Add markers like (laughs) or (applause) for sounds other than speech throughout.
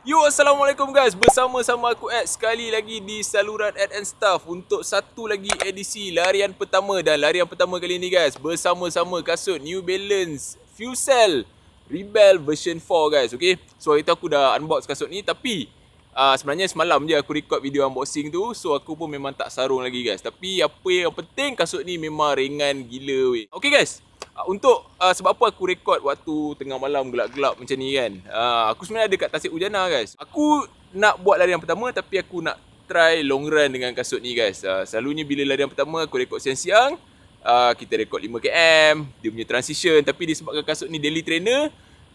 Yo assalamualaikum guys bersama sama aku Ed sekali lagi di saluran Ed and Stuff untuk satu lagi edisi larian pertama dan larian pertama kali ni guys bersama sama kasut New Balance Fuel Cell Rebel version 4 guys Okay, so hari tu aku dah unbox kasut ni tapi uh, sebenarnya semalam je aku record video unboxing tu so aku pun memang tak sarung lagi guys tapi apa yang penting kasut ni memang ringan gila weh okey guys Ah, untuk uh, sebab apa aku record waktu tengah malam gelap-gelap macam ni kan uh, aku sebenarnya ada kat tasik ujana guys aku nak buat lari yang pertama tapi aku nak try long run dengan kasut ni guys uh, selalunya bila lari yang pertama aku record siang-siang uh, kita record 5km dia punya transition tapi disebabkan kasut ni daily trainer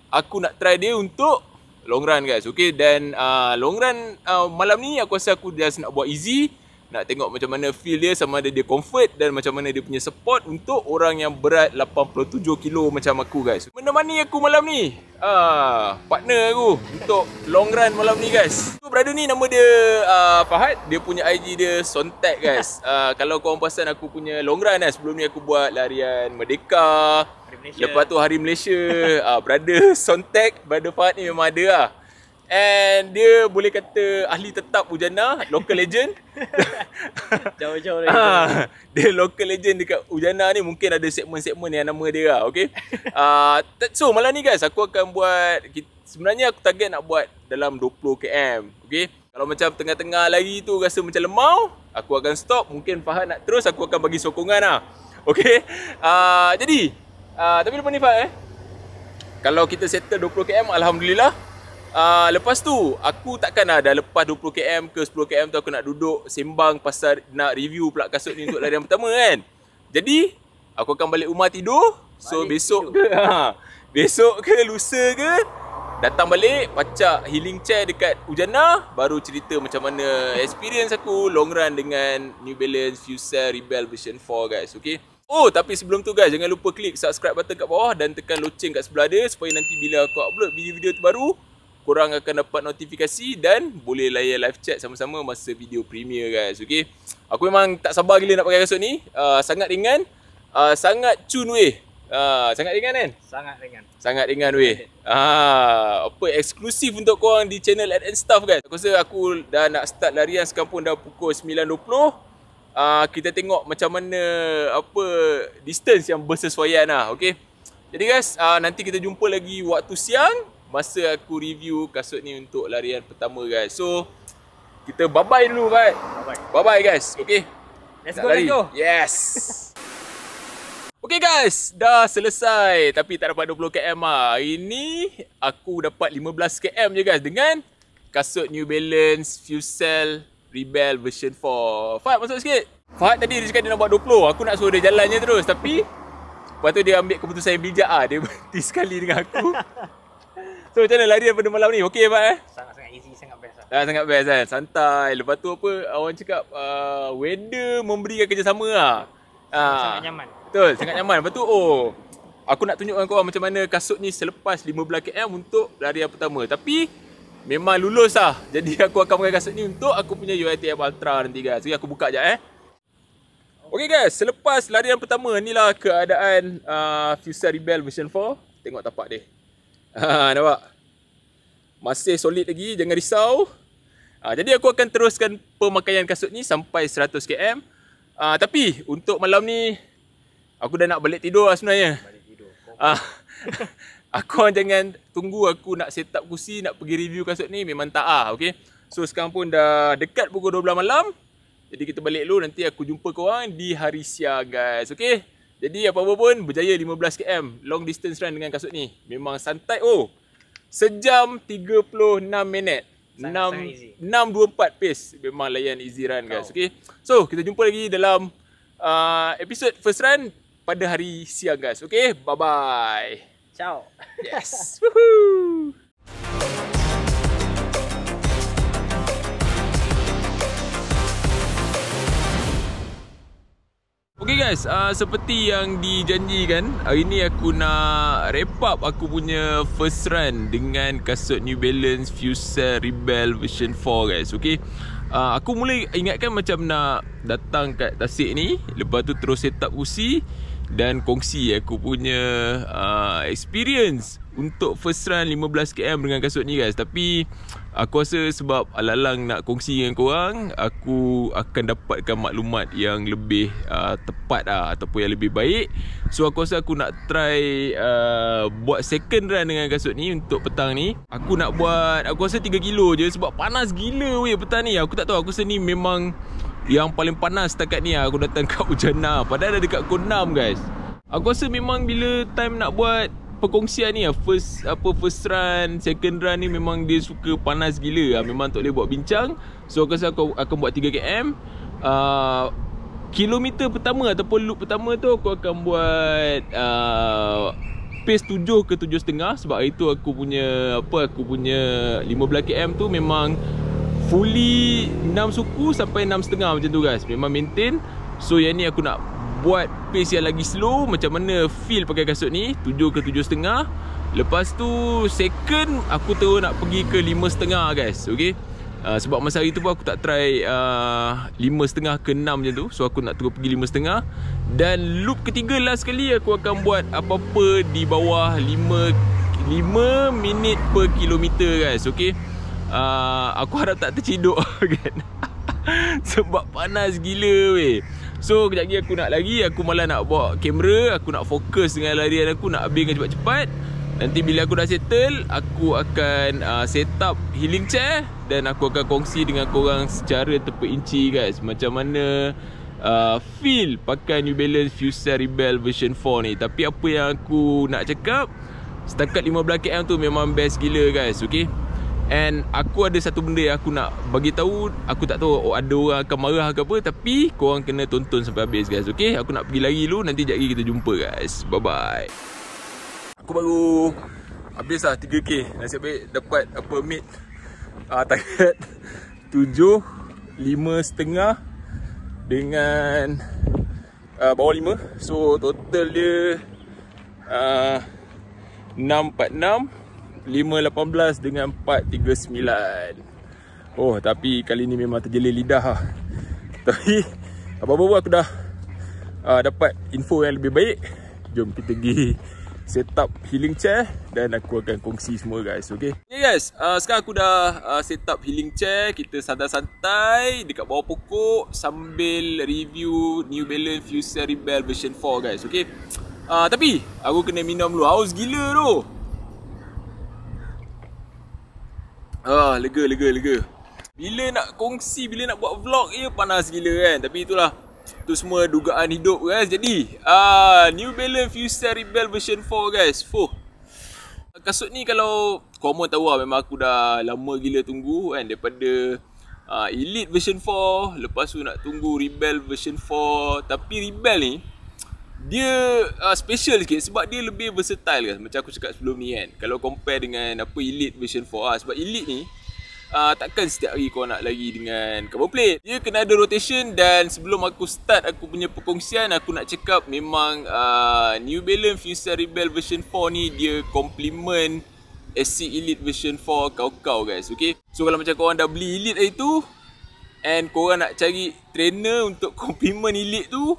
aku nak try dia untuk long run guys okay dan uh, long run uh, malam ni aku rasa aku just nak buat easy nak tengok macam mana feel dia sama ada dia comfort dan macam mana dia punya support untuk orang yang berat 87 kilo macam aku guys menemani aku malam ni ah partner aku untuk long run malam ni guys tu brother ni nama dia ah Fahad dia punya IG dia Sontek guys (laughs) ah kalau kau perasan aku punya long run kan sebelum ni aku buat larian merdeka lepas tu hari Malaysia ah brother Sontek brother Fahad ni memang ada lah And dia boleh kata ahli tetap Ujana, local legend. (laughs) Jauh-jauh lagi. Ah, dia local legend dekat Ujana ni mungkin ada segmen-segmen yang nama dia lah, okay? Uh, (laughs) so, malam ni guys, aku akan buat, sebenarnya aku target nak buat dalam 20km, okay? Kalau macam tengah-tengah lagi tu rasa macam lemau, aku akan stop. Mungkin Fahad nak terus, aku akan bagi sokongan lah. Okay? Uh, jadi, uh, tapi lepas ni Fahad eh, kalau kita settle 20km, Alhamdulillah, Uh, lepas tu aku takkan ada lah dah lepas 20 km ke 10 km tu aku nak duduk sembang pasal nak review pula kasut ni untuk larian (laughs) pertama kan. Jadi aku akan balik rumah tidur. So balik besok tidur. ke (laughs) ha, besok ke lusa ke datang balik pacak healing chair dekat Ujana baru cerita macam mana experience aku long run dengan New Balance Fusel Rebel Version 4 guys Okay. Oh tapi sebelum tu guys jangan lupa klik subscribe button kat bawah dan tekan loceng kat sebelah dia supaya nanti bila aku upload video-video terbaru korang akan dapat notifikasi dan boleh layan live chat sama-sama masa video premiere guys okey aku memang tak sabar gila nak pakai kasut ni uh, sangat ringan uh, sangat cun weh Ah, sangat ringan kan? Sangat ringan. Sangat ringan weh. Ah, apa eksklusif untuk korang di channel Ad and Stuff guys. Aku rasa aku dah nak start larian sekarang pun dah pukul 9.20. Ah, kita tengok macam mana apa distance yang versus Wayan lah. Okay. Jadi guys, ah, nanti kita jumpa lagi waktu siang masa aku review kasut ni untuk larian pertama guys. So kita bye-bye dulu, guys. Bye-bye. Bye-bye guys. Okay. Let's go, let's go. Yes. (laughs) Okay, guys, dah selesai tapi tak dapat 20 km ah. Hari ni aku dapat 15 km je guys dengan kasut New Balance Fusel Rebel version 4. Fahad masuk sikit. Fahad tadi dia cakap dia nak buat 20. Aku nak suruh dia jalannya terus tapi waktu dia ambil keputusan yang bijak ah. Dia berhenti sekali dengan aku. (laughs) So macam mana lari daripada malam ni? Okey ya, Pak eh? Sangat-sangat easy, sangat best lah. Ah, sangat best kan? Santai. Lepas tu apa orang cakap uh, ah, weather memberikan kerjasama lah. Ah. Sangat nyaman. Betul, sangat nyaman. Lepas tu oh aku nak tunjukkan dengan korang macam mana kasut ni selepas 15km untuk lari yang pertama. Tapi memang lulus lah. Jadi (laughs) aku akan pakai kasut ni untuk aku punya UITM Ultra nanti guys. So aku buka je eh. Okay guys, selepas larian pertama, ni lah keadaan uh, ah, Fusa Rebel version 4. Tengok tapak dia. Ha, nampak? Masih solid lagi, jangan risau. Ha, jadi aku akan teruskan pemakaian kasut ni sampai 100 km. Ha, tapi untuk malam ni aku dah nak balik tidur lah sebenarnya. Balik tidur. Ha, (laughs) aku jangan tunggu aku nak set up kursi, nak pergi review kasut ni memang tak ah, okey. So sekarang pun dah dekat pukul 12 malam. Jadi kita balik dulu nanti aku jumpa kau di hari siang guys. Okay? Jadi apa-apa pun berjaya 15km long distance run dengan kasut ni. Memang santai. Oh. Sejam 36 minit. Sangat 6 sangat pace. Memang layan easy run guys. Oh. Okey. So, kita jumpa lagi dalam uh, episode first run pada hari siang guys. Okay, Bye bye. Ciao. Yes. (laughs) Woohoo. Okay guys, uh, seperti yang dijanjikan Hari ni aku nak wrap up aku punya first run Dengan kasut New Balance Fusel Rebel version 4 guys Okay uh, Aku mulai ingatkan macam nak datang kat tasik ni Lepas tu terus set up usi dan kongsi aku punya uh, experience untuk first run 15km dengan kasut ni guys tapi aku rasa sebab alalang nak kongsi dengan korang aku akan dapatkan maklumat yang lebih uh, tepat lah ataupun yang lebih baik so aku rasa aku nak try uh, buat second run dengan kasut ni untuk petang ni aku nak buat aku rasa 3 kilo, je sebab panas gila weh petang ni aku tak tahu aku rasa ni memang yang paling panas setakat ni aku datang kat Ujana padahal dah dekat Kod 6 guys aku rasa memang bila time nak buat perkongsian ni ah, first apa first run second run ni memang dia suka panas gila ah, memang tak boleh buat bincang so aku rasa aku akan buat 3km uh, ah, kilometer pertama ataupun loop pertama tu aku akan buat uh, pace 7 ke 7.5 sebab itu aku punya apa aku punya 15km tu memang fully 6 suku sampai 6 setengah macam tu guys Memang maintain So yang ni aku nak buat pace yang lagi slow Macam mana feel pakai kasut ni 7 ke 7 setengah Lepas tu second aku terus nak pergi ke 5 setengah guys Okay Uh, sebab masa hari tu pun aku tak try uh, setengah ke 6 macam tu So aku nak terus pergi setengah. Dan loop ketiga last sekali aku akan buat apa-apa di bawah 5, 5 minit per kilometer guys Okay Ah, aku harap tak terciduk (laughs) kan sebab panas gila we. so kejap lagi aku nak lagi, aku malah nak bawa kamera aku nak fokus dengan larian aku nak habis dengan cepat-cepat nanti bila aku dah settle aku akan uh, set up healing chair dan aku akan kongsi dengan korang secara terperinci guys macam mana Uh, feel pakai New Balance Fuse Rebel version 4 ni Tapi apa yang aku nak cakap Setakat 15km tu memang best gila guys Okay And aku ada satu benda yang aku nak bagi tahu. Aku tak tahu oh, ada orang akan marah ke apa. Tapi korang kena tonton sampai habis guys. Okay. Aku nak pergi lari dulu. Nanti sekejap kita jumpa guys. Bye bye. Aku baru habis lah 3K. Nasib baik dapat permit. Uh, target 7, (laughs) 5 setengah dengan uh, bawah 5. So total dia uh, ah, 646. 5.18 dengan 4.39 Oh tapi kali ni memang terjelir lidah lah Tapi apa-apa aku dah uh, dapat info yang lebih baik Jom kita pergi set up healing chair Dan aku akan kongsi semua guys okay? Okay guys uh, sekarang aku dah uh, set up healing chair Kita santai-santai dekat bawah pokok Sambil review New Balance Fusion Rebel version 4 guys okay? uh, Tapi aku kena minum dulu haus gila tu Ah, lega, lega, lega. Bila nak kongsi, bila nak buat vlog ya panas gila kan. Tapi itulah. Tu semua dugaan hidup guys. Jadi, ah New Balance Fuse Rebel version 4 guys. 4. Kasut ni kalau kau tahu lah, memang aku dah lama gila tunggu kan daripada ah, Elite version 4, lepas tu nak tunggu Rebel version 4. Tapi Rebel ni dia uh, special sikit sebab dia lebih versatile kan macam aku cakap sebelum ni kan kalau compare dengan apa elite version 4 uh, ah, sebab elite ni uh, takkan setiap hari kau nak lari dengan cover plate dia kena ada rotation dan sebelum aku start aku punya perkongsian aku nak cakap memang uh, New Balance Fusa Rebel version 4 ni dia complement SC Elite version 4 kau-kau guys okay? so kalau macam korang dah beli elite hari tu and korang nak cari trainer untuk (laughs) complement elite tu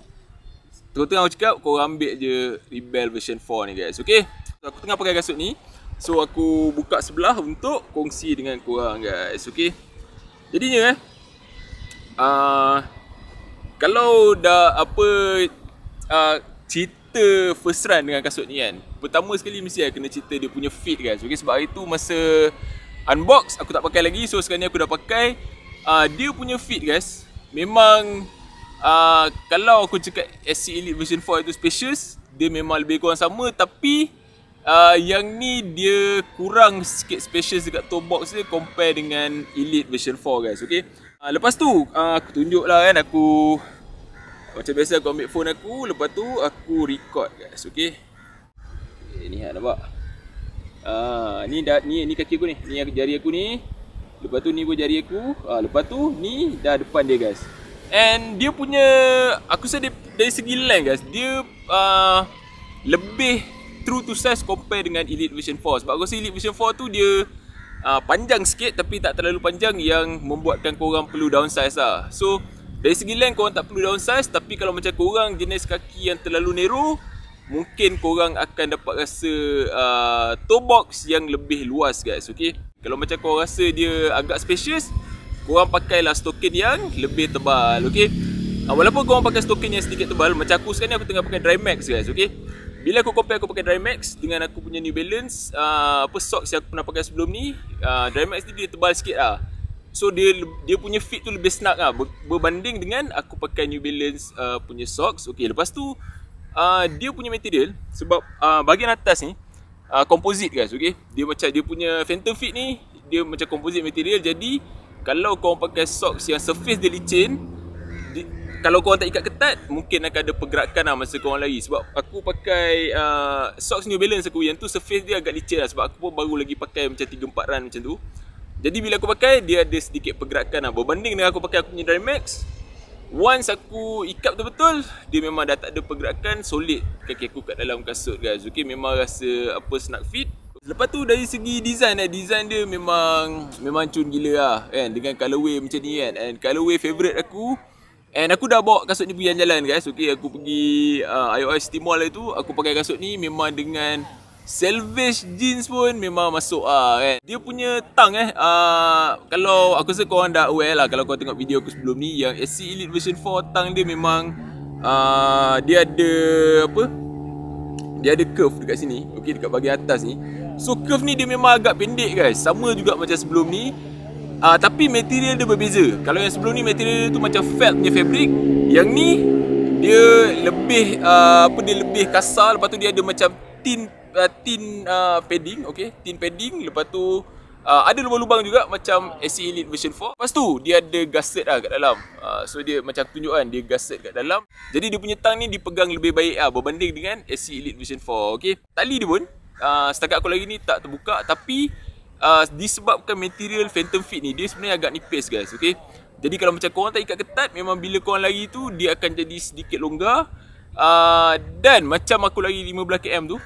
Tengok tengah aku cakap Korang ambil je Rebel version 4 ni guys Okay so, Aku tengah pakai kasut ni So aku buka sebelah Untuk kongsi dengan korang guys Okay Jadinya eh uh, Kalau dah apa uh, Cerita first run dengan kasut ni kan Pertama sekali mesti ada kena cerita dia punya fit guys Okay sebab hari tu masa Unbox aku tak pakai lagi So sekarang ni aku dah pakai uh, Dia punya fit guys Memang uh, kalau aku cakap SC Elite version 4 itu spacious dia memang lebih kurang sama tapi uh, yang ni dia kurang sikit spacious dekat tow box dia compare dengan Elite version 4 guys okay? uh, lepas tu uh, aku tunjuklah kan aku macam biasa aku ambil phone aku lepas tu aku record guys okey okay, eh, ni ha nampak ah ni dah ni ni kaki aku ni ni jari aku ni lepas tu ni pun jari aku uh, lepas tu ni dah depan dia guys And dia punya Aku rasa dia, dari segi lain guys Dia uh, Lebih True to size compare dengan Elite Vision 4 Sebab aku rasa Elite Vision 4 tu dia uh, Panjang sikit tapi tak terlalu panjang Yang membuatkan korang perlu downsize lah So Dari segi lain korang tak perlu downsize Tapi kalau macam korang jenis kaki yang terlalu narrow Mungkin korang akan dapat rasa uh, Toe box yang lebih luas guys Okay Kalau macam korang rasa dia agak spacious korang pakailah stokin yang lebih tebal okey ah, walaupun korang pakai stokin yang sedikit tebal macam aku sekarang ni aku tengah pakai dry max guys okey bila aku compare aku pakai dry max dengan aku punya new balance uh, apa socks yang aku pernah pakai sebelum ni uh, dry max ni dia tebal sikit lah so dia dia punya fit tu lebih snug lah berbanding dengan aku pakai new balance uh, punya socks okey lepas tu uh, dia punya material sebab uh, bahagian atas ni Uh, composite guys okey dia macam dia punya phantom fit ni dia macam composite material jadi kalau kau pakai socks yang surface dia licin, di, kalau kau tak ikat ketat, mungkin akan ada pergerakan lah masa kau orang lari sebab aku pakai uh, socks New Balance aku yang tu surface dia agak licin lah sebab aku pun baru lagi pakai macam 3 4 run macam tu. Jadi bila aku pakai dia ada sedikit pergerakan lah berbanding dengan aku pakai aku punya Dry Max. Once aku ikat betul-betul, dia memang dah tak ada pergerakan solid kaki aku kat dalam kasut guys. Okay, memang rasa apa snug fit. Lepas tu dari segi design eh, design dia memang memang cun gila lah kan dengan colorway macam ni kan. And colorway favorite aku And aku dah bawa kasut ni pergi jalan guys. okey aku pergi uh, iOS Timor tu, aku pakai kasut ni memang dengan Selvage jeans pun memang masuk ah kan. Dia punya tang eh uh, kalau aku rasa kau orang dah aware lah kalau kau tengok video aku sebelum ni yang SC Elite version 4 tang dia memang uh, dia ada apa? Dia ada curve dekat sini. okey dekat bahagian atas ni. So curve ni dia memang agak pendek guys Sama juga macam sebelum ni uh, Tapi material dia berbeza Kalau yang sebelum ni material tu macam felt punya fabric Yang ni dia lebih uh, apa dia lebih kasar lepas tu dia ada macam tin uh, tin uh, padding okay? tin padding lepas tu uh, ada lubang-lubang juga macam AC Elite version 4 lepas tu dia ada gusset ah kat dalam uh, so dia macam tunjuk kan dia gusset kat dalam jadi dia punya tang ni dipegang lebih baik ah berbanding dengan AC Elite version 4 okay? tali dia pun Ah, setakat aku lagi ni tak terbuka tapi uh, disebabkan material phantom fit ni dia sebenarnya agak nipis guys okey jadi kalau macam korang tak ikat ketat memang bila korang lari tu dia akan jadi sedikit longgar uh, dan macam aku lari 15km tu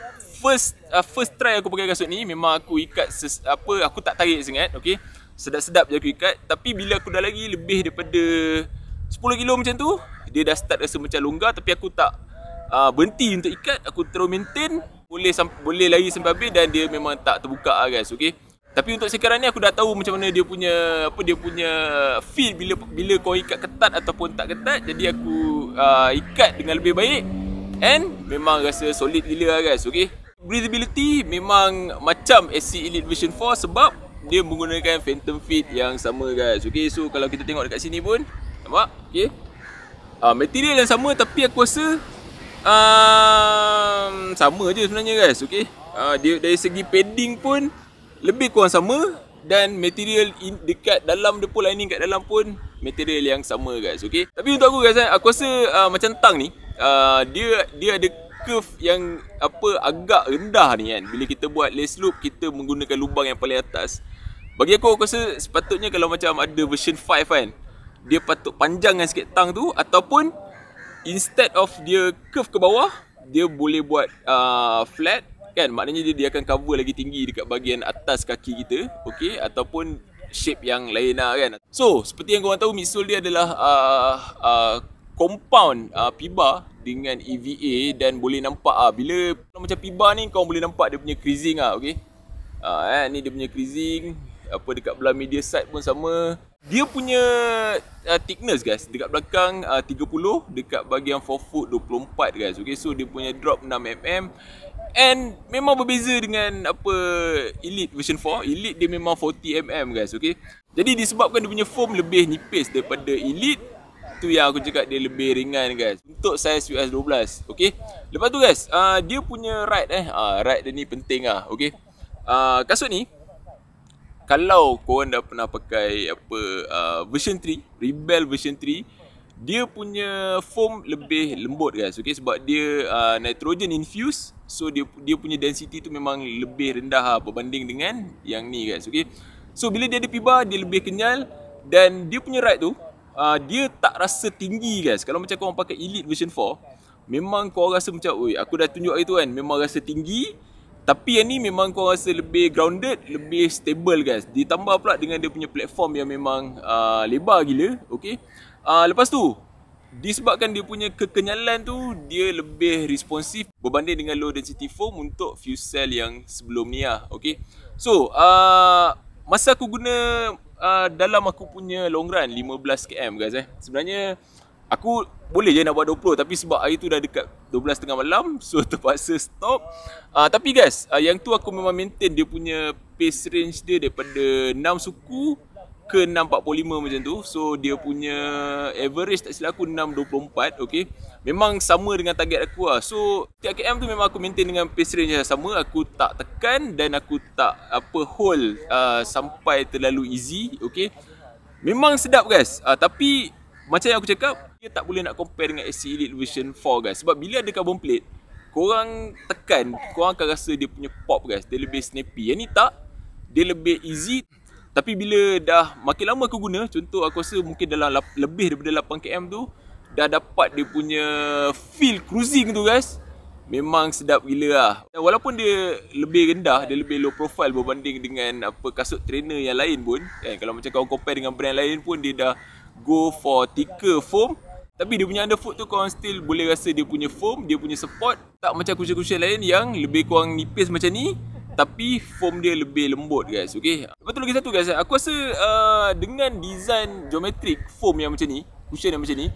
first uh, first try aku pakai kasut ni memang aku ikat ses, apa aku tak tarik sangat okey sedap-sedap je aku ikat tapi bila aku dah lari lebih daripada 10km macam tu dia dah start rasa macam longgar tapi aku tak uh, berhenti untuk ikat aku terus maintain boleh boleh lari sampai habis dan dia memang tak terbuka lah guys okey tapi untuk sekarang ni aku dah tahu macam mana dia punya apa dia punya feel bila bila kau ikat ketat ataupun tak ketat jadi aku uh, ikat dengan lebih baik and memang rasa solid gila lah guys okey breathability memang macam sc Elite version 4 sebab dia menggunakan phantom fit yang sama guys okey so kalau kita tengok dekat sini pun nampak okey uh, ah, material yang sama tapi aku rasa um, sama je sebenarnya guys okay. uh, dia dari segi padding pun lebih kurang sama dan material in, dekat dalam dia pun lining kat dalam pun material yang sama guys okay. tapi untuk aku guys eh, aku rasa uh, macam tang ni uh, dia dia ada curve yang apa agak rendah ni kan bila kita buat lace loop kita menggunakan lubang yang paling atas bagi aku aku rasa sepatutnya kalau macam ada version 5 kan dia patut panjangkan sikit tang tu ataupun instead of dia curve ke bawah dia boleh buat uh, flat kan maknanya dia dia akan cover lagi tinggi dekat bahagian atas kaki kita okey ataupun shape yang lain lah kan so seperti yang korang tahu midsole dia adalah uh, uh, compound uh, piba dengan EVA dan boleh nampak ah uh, bila macam piba ni kau boleh nampak dia punya creasing ah uh, okey uh, eh, ni dia punya creasing apa dekat belah media side pun sama dia punya uh, thickness guys dekat belakang uh, 30 dekat bahagian forefoot 24 guys okey so dia punya drop 6mm and memang berbeza dengan apa elite version 4 elite dia memang 40mm guys okey jadi disebabkan dia punya foam lebih nipis daripada elite tu yang aku cakap dia lebih ringan guys untuk size US 12 okey lepas tu guys uh, dia punya ride eh uh, ride dia ni penting ah okey uh, kasut ni kalau korang dah pernah pakai apa uh, version 3 rebel version 3 dia punya foam lebih lembut guys okay? sebab dia uh, nitrogen infused so dia dia punya density tu memang lebih rendah ha, berbanding dengan yang ni guys okay? so bila dia ada piba dia lebih kenyal dan dia punya ride tu uh, dia tak rasa tinggi guys kalau macam kau pakai elite version 4 memang kau rasa macam oi aku dah tunjuk hari tu kan memang rasa tinggi tapi yang ni memang kau rasa lebih grounded, lebih stable guys. Ditambah pula dengan dia punya platform yang memang uh, lebar gila, okey. Uh, lepas tu disebabkan dia punya kekenyalan tu dia lebih responsif berbanding dengan low density foam untuk fuel cell yang sebelum ni lah okay. so uh, masa aku guna uh, dalam aku punya long run 15km guys eh sebenarnya uh, Aku boleh je nak buat 20 tapi sebab hari tu dah dekat 12 tengah malam (laughs) so terpaksa stop. Uh, tapi guys, uh, yang tu aku memang maintain dia punya pace range dia daripada 6 suku ke 6.45 macam tu. So dia punya average tak silap aku 6.24, okay, Memang sama dengan target aku lah. So tiap KM tu memang aku maintain dengan pace range yang sama. Aku tak tekan dan aku tak apa hold uh, sampai terlalu easy, okay? Memang sedap guys. Uh, tapi macam yang aku cakap dia tak boleh nak compare dengan AC Elite version 4 guys sebab bila ada carbon plate korang tekan korang akan rasa dia punya pop guys dia lebih snappy yang ni tak dia lebih easy tapi bila dah makin lama aku guna contoh aku rasa mungkin dalam lebih daripada 8km tu dah dapat dia punya feel cruising tu guys memang sedap gila lah dan walaupun dia lebih rendah dia lebih low profile berbanding dengan apa kasut trainer yang lain pun kan kalau macam kau compare dengan brand lain pun dia dah go for thicker foam tapi dia punya underfoot tu korang still boleh rasa dia punya foam, dia punya support tak macam kusha-kusha lain yang lebih kurang nipis macam ni tapi foam dia lebih lembut guys okay. lepas tu lagi satu guys aku rasa uh, dengan design geometric foam yang macam ni cushion yang macam ni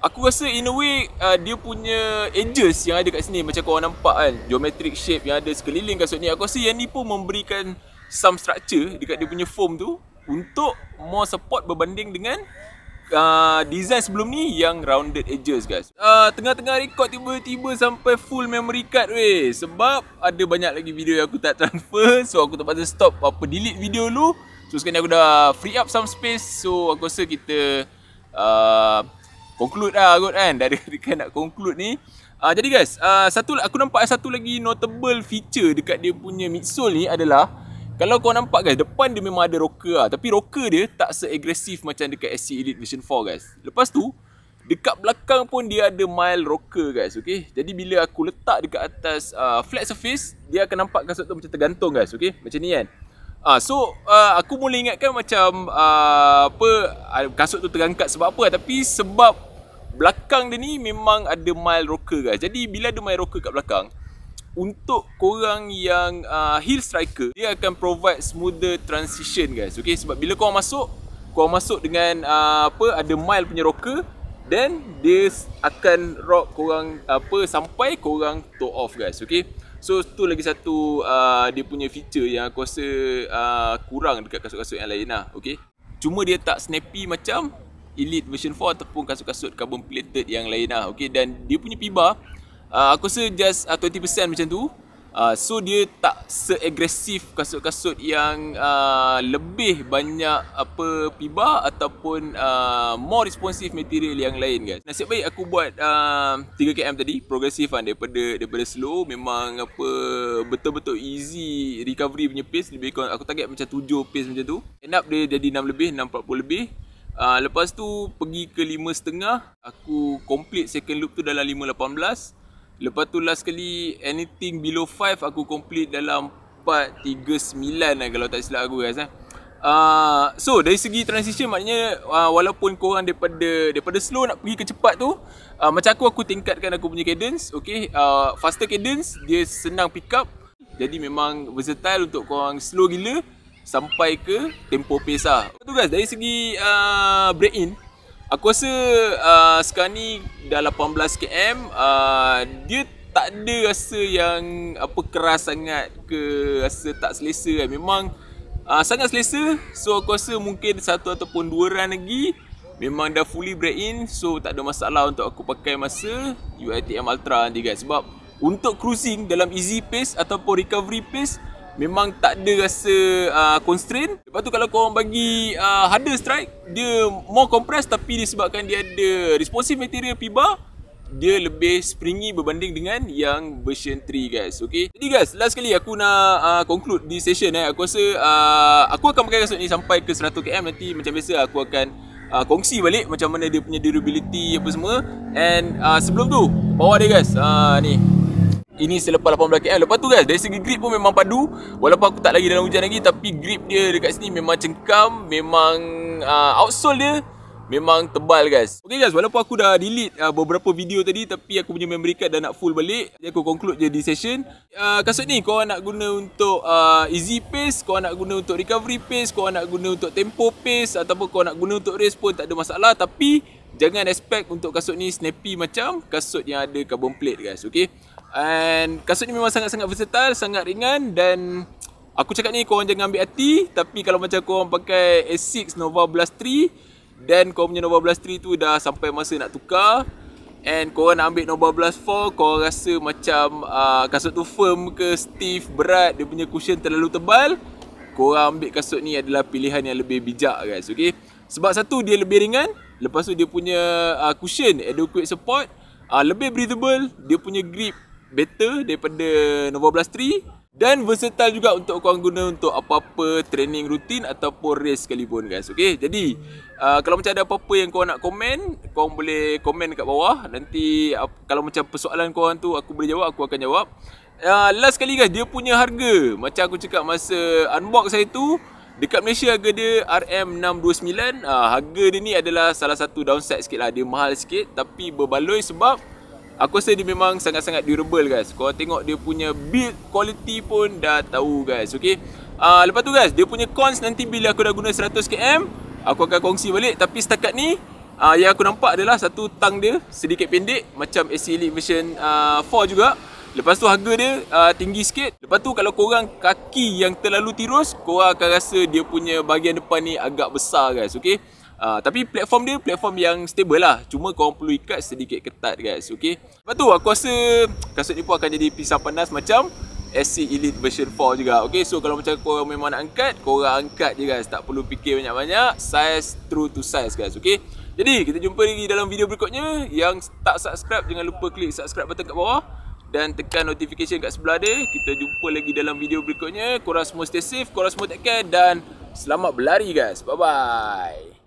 aku rasa in a way uh, dia punya edges yang ada kat sini macam korang nampak kan geometric shape yang ada sekeliling kasut ni aku rasa yang ni pun memberikan some structure dekat dia punya foam tu untuk more support berbanding dengan uh, design sebelum ni yang rounded edges guys. Uh, tengah-tengah uh, record tiba-tiba sampai full memory card weh sebab ada banyak lagi video yang aku tak transfer so aku tak terpaksa stop apa delete video dulu. So sekarang aku dah free up some space so aku rasa kita uh, conclude lah kot kan (laughs) dari dekat nak conclude ni. Uh, jadi guys, uh, satu aku nampak satu lagi notable feature dekat dia punya midsole ni adalah kalau kau nampak guys, depan dia memang ada rocker lah. Tapi rocker dia tak seagresif macam dekat SC Elite Version 4 guys. Lepas tu, dekat belakang pun dia ada mild rocker guys. Okay? Jadi bila aku letak dekat atas uh, flat surface, dia akan nampak kasut tu macam tergantung guys. Okay? Macam ni kan. Ah so uh, aku mula ingatkan macam uh, apa uh, kasut tu terangkat sebab apa tapi sebab belakang dia ni memang ada mild rocker guys. Jadi bila ada mild rocker kat belakang untuk korang yang uh, heel striker dia akan provide smoother transition guys okey sebab bila kau masuk kau masuk dengan uh, apa ada mile punya rocker then dia akan rock korang apa sampai korang toe off guys okey so tu lagi satu uh, dia punya feature yang aku rasa uh, kurang dekat kasut-kasut yang lain lah okey cuma dia tak snappy macam Elite version 4 ataupun kasut-kasut carbon plated yang lain lah okay, Dan dia punya pibar uh, aku rasa just uh, 20% macam tu uh, so dia tak seagresif kasut-kasut yang uh, lebih banyak apa piba ataupun uh, more responsive material yang lain guys nasib baik aku buat uh, 3km tadi progresif kan daripada daripada slow memang apa betul-betul easy recovery punya pace lebih kurang aku target macam 7 pace macam tu end up dia jadi 6 lebih 640 lebih Uh, lepas tu pergi ke lima setengah. Aku complete second loop tu dalam lima lapan belas. Lepas tu last kali anything below 5 aku complete dalam 4.39 lah kalau tak silap aku guys eh. Uh, so dari segi transition maknanya uh, walaupun korang daripada daripada slow nak pergi ke cepat tu uh, macam aku aku tingkatkan aku punya cadence okey uh, faster cadence dia senang pick up jadi memang versatile untuk kau korang slow gila sampai ke tempo pace lah. Tu guys dari segi uh, break in Aku rasa uh, sekarang ni dah 18 km uh, Dia tak ada rasa yang apa keras sangat ke rasa tak selesa kan Memang uh, sangat selesa So aku rasa mungkin satu ataupun dua run lagi Memang dah fully break in So tak ada masalah untuk aku pakai masa UITM Ultra nanti guys Sebab untuk cruising dalam easy pace ataupun recovery pace memang tak ada rasa uh, constraint lepas tu kalau korang bagi uh, harder strike dia more compress tapi disebabkan dia ada responsive material piba, dia lebih springy berbanding dengan yang version 3 guys okay? jadi guys last sekali aku nak uh, conclude di session eh. aku rasa uh, aku akan pakai kasut ni sampai ke 100km nanti macam biasa aku akan uh, kongsi balik macam mana dia punya durability apa semua and uh, sebelum tu bawa dia guys uh, ni ini selepas 18 km Lepas tu guys Dari segi grip pun memang padu Walaupun aku tak lagi dalam hujan lagi Tapi grip dia dekat sini Memang cengkam Memang uh, Outsole dia Memang tebal guys Ok guys Walaupun aku dah delete uh, Beberapa video tadi Tapi aku punya memory card Dah nak full balik Jadi aku conclude je di session uh, Kasut ni Kau nak guna untuk uh, Easy pace Kau nak guna untuk recovery pace Kau nak guna untuk tempo pace Ataupun kau nak guna untuk race pun Tak ada masalah Tapi Jangan expect untuk kasut ni Snappy macam Kasut yang ada carbon plate guys Ok And kasut ni memang sangat-sangat versatile, sangat ringan dan aku cakap ni korang jangan ambil hati tapi kalau macam korang pakai S6 Nova Blast 3 dan korang punya Nova Blast 3 tu dah sampai masa nak tukar and korang nak ambil Nova Blast 4 korang rasa macam uh, kasut tu firm ke stiff, berat, dia punya cushion terlalu tebal korang ambil kasut ni adalah pilihan yang lebih bijak guys okay? sebab satu dia lebih ringan lepas tu dia punya uh, cushion adequate support uh, lebih breathable dia punya grip better daripada Nova Blast 3 dan versatile juga untuk korang guna untuk apa-apa training rutin ataupun race sekalipun guys okay? jadi uh, kalau macam ada apa-apa yang korang nak komen korang boleh komen kat bawah nanti uh, kalau macam persoalan korang tu aku boleh jawab aku akan jawab uh, last sekali guys dia punya harga macam aku cakap masa unbox saya tu Dekat Malaysia harga dia RM629 uh, Harga dia ni adalah salah satu downside sikit lah Dia mahal sikit tapi berbaloi sebab Aku rasa dia memang sangat-sangat durable guys Kau tengok dia punya build quality pun dah tahu guys okay? uh, ah, Lepas tu guys, dia punya cons nanti bila aku dah guna 100km Aku akan kongsi balik Tapi setakat ni, uh, yang aku nampak adalah satu tang dia sedikit pendek Macam AC Elite version uh, ah, 4 juga Lepas tu harga dia uh, tinggi sikit Lepas tu kalau korang kaki yang terlalu tirus Korang akan rasa dia punya bahagian depan ni agak besar guys Okay Uh, tapi platform dia platform yang stable lah Cuma korang perlu ikat sedikit ketat guys okay? Lepas tu aku rasa kasut ni pun akan jadi pisang panas macam SC Elite version 4 juga okay? So kalau macam korang memang nak angkat Korang angkat je guys Tak perlu fikir banyak-banyak Size true to size guys okay? Jadi kita jumpa lagi dalam video berikutnya Yang tak subscribe jangan lupa klik subscribe button kat bawah Dan tekan notification kat sebelah dia Kita jumpa lagi dalam video berikutnya Korang semua stay safe Korang semua take care Dan selamat berlari guys Bye bye